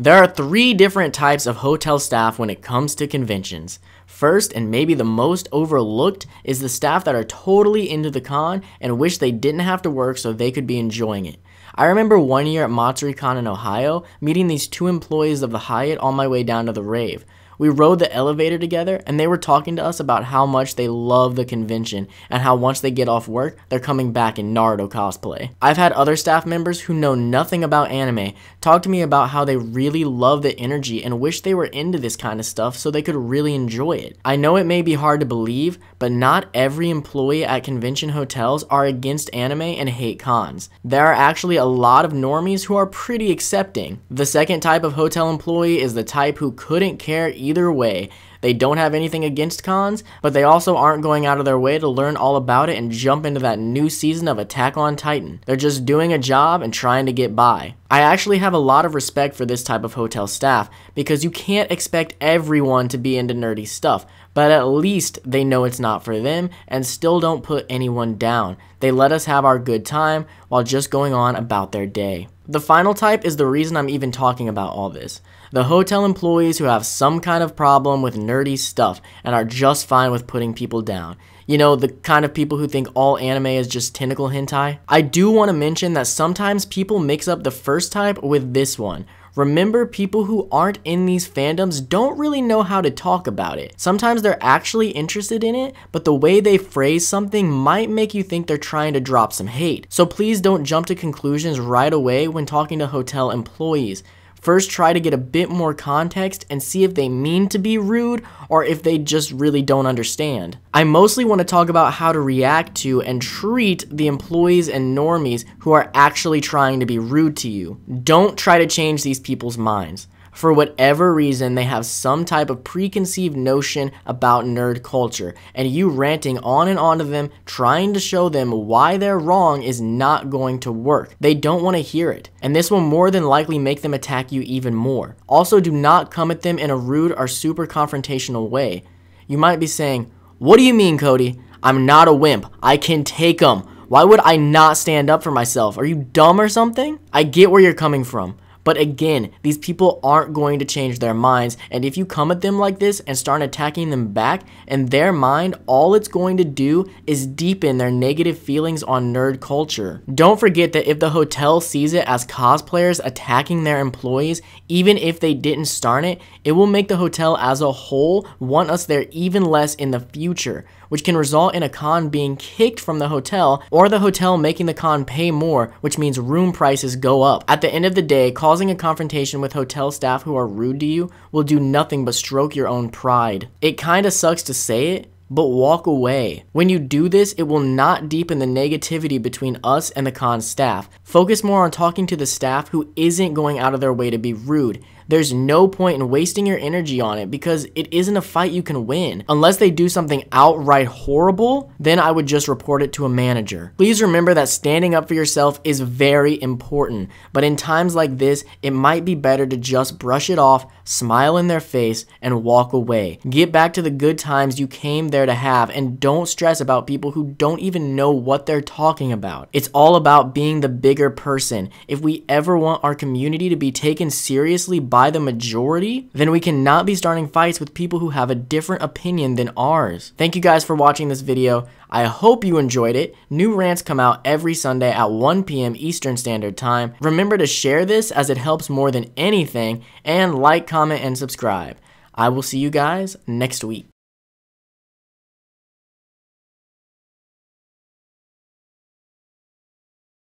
There are three different types of hotel staff when it comes to conventions. First, and maybe the most overlooked, is the staff that are totally into the con and wish they didn't have to work so they could be enjoying it. I remember one year at MatsuriCon in Ohio, meeting these two employees of the Hyatt on my way down to the rave. We rode the elevator together, and they were talking to us about how much they love the convention and how once they get off work, they're coming back in Naruto cosplay. I've had other staff members who know nothing about anime talk to me about how they really love the energy and wish they were into this kind of stuff so they could really enjoy it. I know it may be hard to believe, but not every employee at convention hotels are against anime and hate cons. There are actually a lot of normies who are pretty accepting. The second type of hotel employee is the type who couldn't care Either way, they don't have anything against cons, but they also aren't going out of their way to learn all about it and jump into that new season of Attack on Titan. They're just doing a job and trying to get by. I actually have a lot of respect for this type of hotel staff because you can't expect everyone to be into nerdy stuff, but at least they know it's not for them and still don't put anyone down. They let us have our good time while just going on about their day. The final type is the reason I'm even talking about all this. The hotel employees who have some kind of problem with nerdy stuff and are just fine with putting people down. You know, the kind of people who think all anime is just tentacle hentai. I do want to mention that sometimes people mix up the first type with this one. Remember, people who aren't in these fandoms don't really know how to talk about it. Sometimes they're actually interested in it, but the way they phrase something might make you think they're trying to drop some hate. So please don't jump to conclusions right away when talking to hotel employees. First, try to get a bit more context and see if they mean to be rude or if they just really don't understand. I mostly want to talk about how to react to and treat the employees and normies who are actually trying to be rude to you. Don't try to change these people's minds. For whatever reason, they have some type of preconceived notion about nerd culture, and you ranting on and on to them, trying to show them why they're wrong is not going to work. They don't want to hear it, and this will more than likely make them attack you even more. Also, do not come at them in a rude or super confrontational way. You might be saying, What do you mean, Cody? I'm not a wimp. I can take 'em. Why would I not stand up for myself? Are you dumb or something? I get where you're coming from. But again, these people aren't going to change their minds. And if you come at them like this and start attacking them back, in their mind, all it's going to do is deepen their negative feelings on nerd culture. Don't forget that if the hotel sees it as cosplayers attacking their employees, even if they didn't start it, it will make the hotel as a whole want us there even less in the future, which can result in a con being kicked from the hotel or the hotel making the con pay more, which means room prices go up. At the end of the day, causing Causing a confrontation with hotel staff who are rude to you will do nothing but stroke your own pride. It kinda sucks to say it, but walk away. When you do this, it will not deepen the negativity between us and the con staff. Focus more on talking to the staff who isn't going out of their way to be rude there's no point in wasting your energy on it because it isn't a fight you can win. Unless they do something outright horrible, then I would just report it to a manager. Please remember that standing up for yourself is very important, but in times like this, it might be better to just brush it off, smile in their face, and walk away. Get back to the good times you came there to have and don't stress about people who don't even know what they're talking about. It's all about being the bigger person. If we ever want our community to be taken seriously by by the majority, then we cannot be starting fights with people who have a different opinion than ours. Thank you guys for watching this video. I hope you enjoyed it. New rants come out every Sunday at 1 p.m. Eastern Standard Time. Remember to share this as it helps more than anything, and like, comment, and subscribe. I will see you guys next week.